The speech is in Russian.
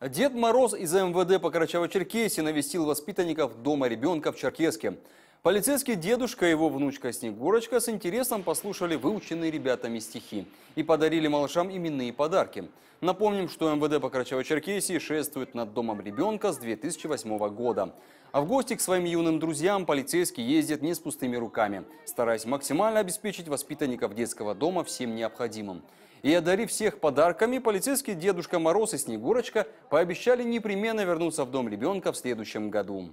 Дед Мороз из МВД по Карачаево-Черкесии навестил воспитанников дома ребенка в Черкеске. Полицейский дедушка и его внучка Снегурочка с интересом послушали выученные ребятами стихи и подарили малышам именные подарки. Напомним, что МВД по Карачаево-Черкесии шествует над домом ребенка с 2008 года. А в гости к своим юным друзьям полицейский ездит не с пустыми руками, стараясь максимально обеспечить воспитанников детского дома всем необходимым. И одарив всех подарками, полицейские Дедушка Мороз и Снегурочка пообещали непременно вернуться в дом ребенка в следующем году.